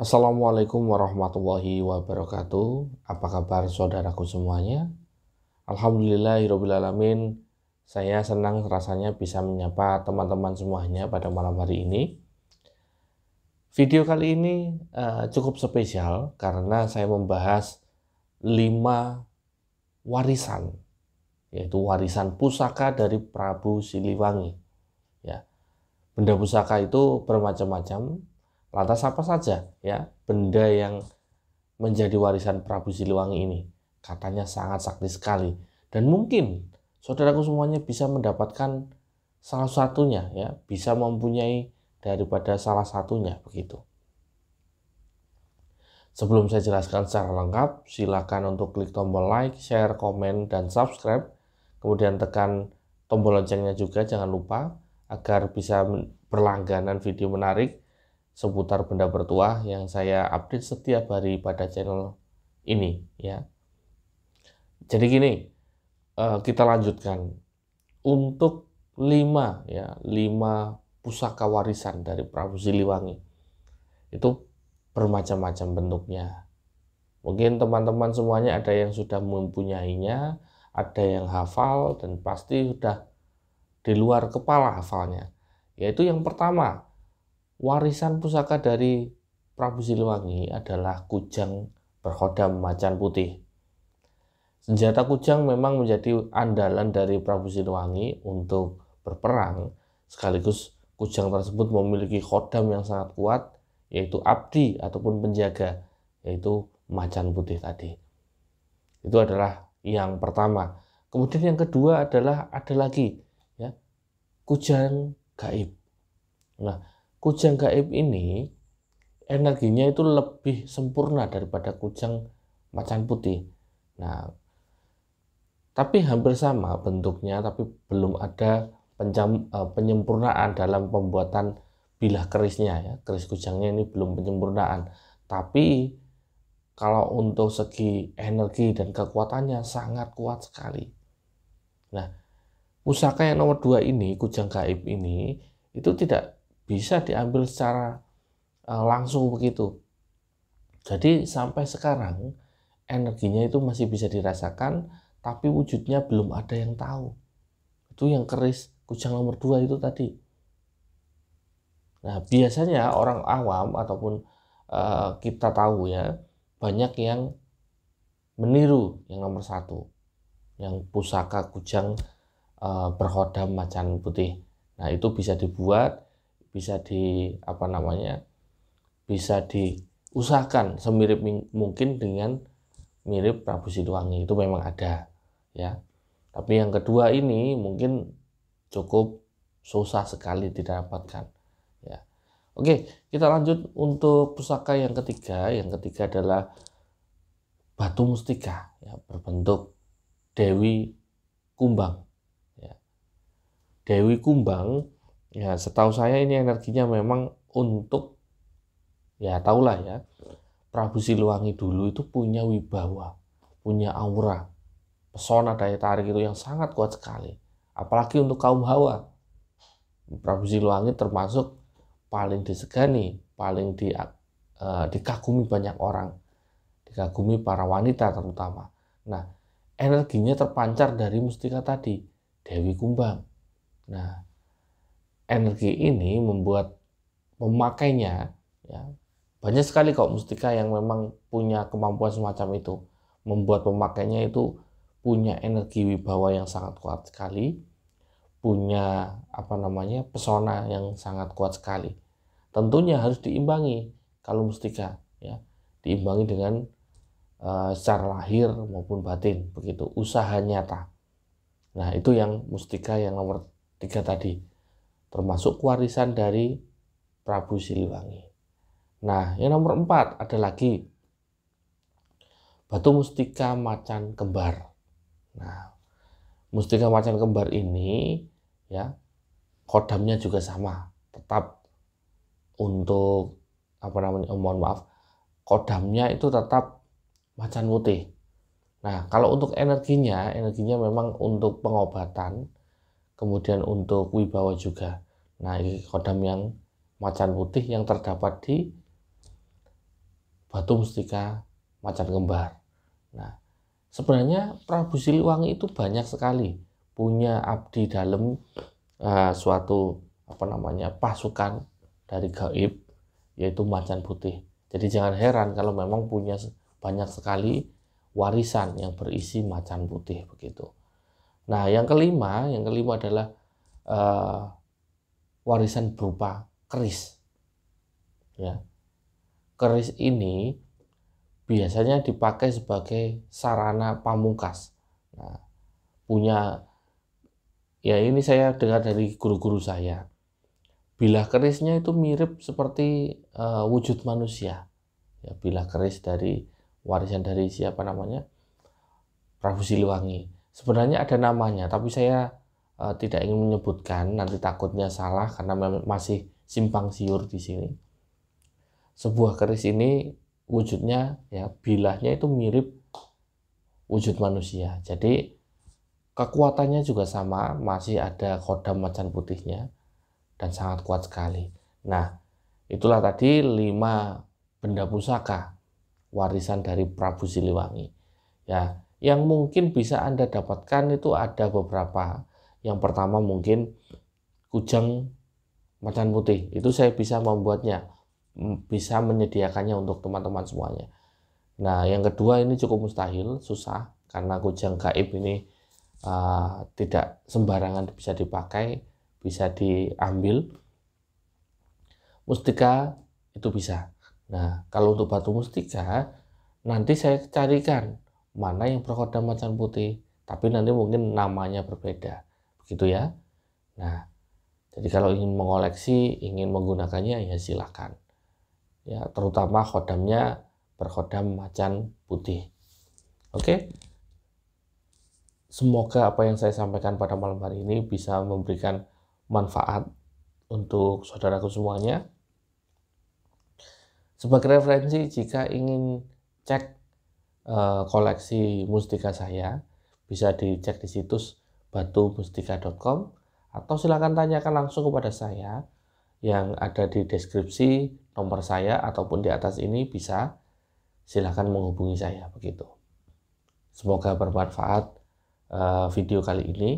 Assalamualaikum warahmatullahi wabarakatuh. Apa kabar saudaraku semuanya? Alhamdulillahirobbilalamin. Saya senang rasanya bisa menyapa teman-teman semuanya pada malam hari ini. Video kali ini uh, cukup spesial karena saya membahas 5 warisan yaitu warisan pusaka dari Prabu Siliwangi. Ya. Benda pusaka itu bermacam-macam, Lantas apa saja ya benda yang menjadi warisan Prabu Siliwangi ini? Katanya sangat sakti sekali dan mungkin saudaraku semuanya bisa mendapatkan salah satunya ya, bisa mempunyai daripada salah satunya begitu. Sebelum saya jelaskan secara lengkap, silakan untuk klik tombol like, share, komen, dan subscribe. Kemudian tekan tombol loncengnya juga jangan lupa agar bisa berlangganan video menarik seputar benda bertuah yang saya update setiap hari pada channel ini ya. Jadi gini, eh, kita lanjutkan untuk lima ya, 5 pusaka warisan dari Prabu Siliwangi. Itu bermacam-macam bentuknya. Mungkin teman-teman semuanya ada yang sudah mempunyainya, ada yang hafal dan pasti sudah di luar kepala hafalnya. Yaitu yang pertama, warisan pusaka dari Prabu Siliwangi adalah kujang berkodam macan putih. Senjata kujang memang menjadi andalan dari Prabu Siliwangi untuk berperang, sekaligus kujang tersebut memiliki kodam yang sangat kuat, yaitu abdi ataupun penjaga, yaitu macan putih tadi. Itu adalah yang pertama. Kemudian yang kedua adalah ada lagi, ya, kujang gaib. Nah, kujang gaib ini energinya itu lebih sempurna daripada kujang macan putih. Nah, tapi hampir sama bentuknya, tapi belum ada eh, penyempurnaan dalam pembuatan bilah kerisnya ya. Keris kujangnya ini belum penyempurnaan. Tapi kalau untuk segi energi dan kekuatannya sangat kuat sekali. Nah, pusaka yang nomor dua ini, kujang gaib ini, itu tidak bisa diambil secara eh, langsung begitu. Jadi sampai sekarang energinya itu masih bisa dirasakan tapi wujudnya belum ada yang tahu. Itu yang keris kujang nomor dua itu tadi. Nah, biasanya orang awam ataupun uh, kita tahu ya, banyak yang meniru yang nomor satu, yang pusaka kujang uh, berhodam macan putih. Nah, itu bisa dibuat bisa di apa namanya bisa diusahakan semirip mungkin dengan mirip Prabu Siliwangi itu memang ada ya tapi yang kedua ini mungkin cukup susah sekali didapatkan ya oke kita lanjut untuk pusaka yang ketiga yang ketiga adalah batu mustika ya berbentuk Dewi Kumbang ya. Dewi Kumbang Ya, setahu saya ini energinya memang untuk ya tahulah ya. Prabu Siliwangi dulu itu punya wibawa, punya aura, pesona daya tarik itu yang sangat kuat sekali. Apalagi untuk kaum hawa. Prabu Siliwangi termasuk paling disegani, paling di, uh, dikagumi banyak orang. Dikagumi para wanita terutama. Nah, energinya terpancar dari mustika tadi, Dewi Kumbang. Nah, energi ini membuat memakainya ya banyak sekali kok mustika yang memang punya kemampuan semacam itu membuat pemakainya itu punya energi wibawa yang sangat kuat sekali punya apa namanya pesona yang sangat kuat sekali tentunya harus diimbangi kalau mustika ya diimbangi dengan uh, secara lahir maupun batin begitu usaha nyata nah itu yang mustika yang nomor tiga tadi termasuk warisan dari Prabu Siliwangi. Nah, yang nomor empat ada lagi batu mustika macan kembar. Nah, mustika macan kembar ini ya kodamnya juga sama, tetap untuk apa namanya? Oh, mohon maaf, kodamnya itu tetap macan putih. Nah, kalau untuk energinya, energinya memang untuk pengobatan kemudian untuk wibawa juga. Nah, ini kodam yang macan putih yang terdapat di batu mustika macan kembar. Nah, sebenarnya Prabu Siliwangi itu banyak sekali punya abdi dalam uh, suatu apa namanya pasukan dari gaib yaitu macan putih. Jadi jangan heran kalau memang punya banyak sekali warisan yang berisi macan putih begitu. Nah, yang kelima, yang kelima adalah uh, warisan berupa keris. Ya. Keris ini biasanya dipakai sebagai sarana pamungkas. Nah, punya ya ini saya dengar dari guru-guru saya. Bilah kerisnya itu mirip seperti uh, wujud manusia. Ya, bilah keris dari warisan dari siapa namanya? Prabu Siliwangi sebenarnya ada namanya tapi saya uh, tidak ingin menyebutkan nanti takutnya salah karena masih simpang siur di sini sebuah keris ini wujudnya ya bilahnya itu mirip wujud manusia jadi kekuatannya juga sama masih ada kodam macan putihnya dan sangat kuat sekali nah itulah tadi lima benda pusaka warisan dari Prabu Siliwangi ya yang mungkin bisa Anda dapatkan itu ada beberapa. Yang pertama mungkin kujang macan putih. Itu saya bisa membuatnya, bisa menyediakannya untuk teman-teman semuanya. Nah, yang kedua ini cukup mustahil, susah karena kujang gaib ini uh, tidak sembarangan bisa dipakai, bisa diambil. Mustika itu bisa. Nah, kalau untuk batu mustika nanti saya carikan mana yang berkodam macan putih, tapi nanti mungkin namanya berbeda. Begitu ya. Nah, jadi kalau ingin mengoleksi, ingin menggunakannya ya silakan. Ya, terutama kodamnya berkodam macan putih. Oke. Semoga apa yang saya sampaikan pada malam hari ini bisa memberikan manfaat untuk saudaraku semuanya. Sebagai referensi, jika ingin cek Eh, koleksi mustika saya bisa dicek di situs batumustika.com atau silakan tanyakan langsung kepada saya yang ada di deskripsi nomor saya ataupun di atas ini bisa silakan menghubungi saya begitu. Semoga bermanfaat eh, video kali ini.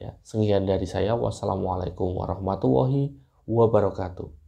Ya, sekian dari saya. Wassalamualaikum warahmatullahi wabarakatuh.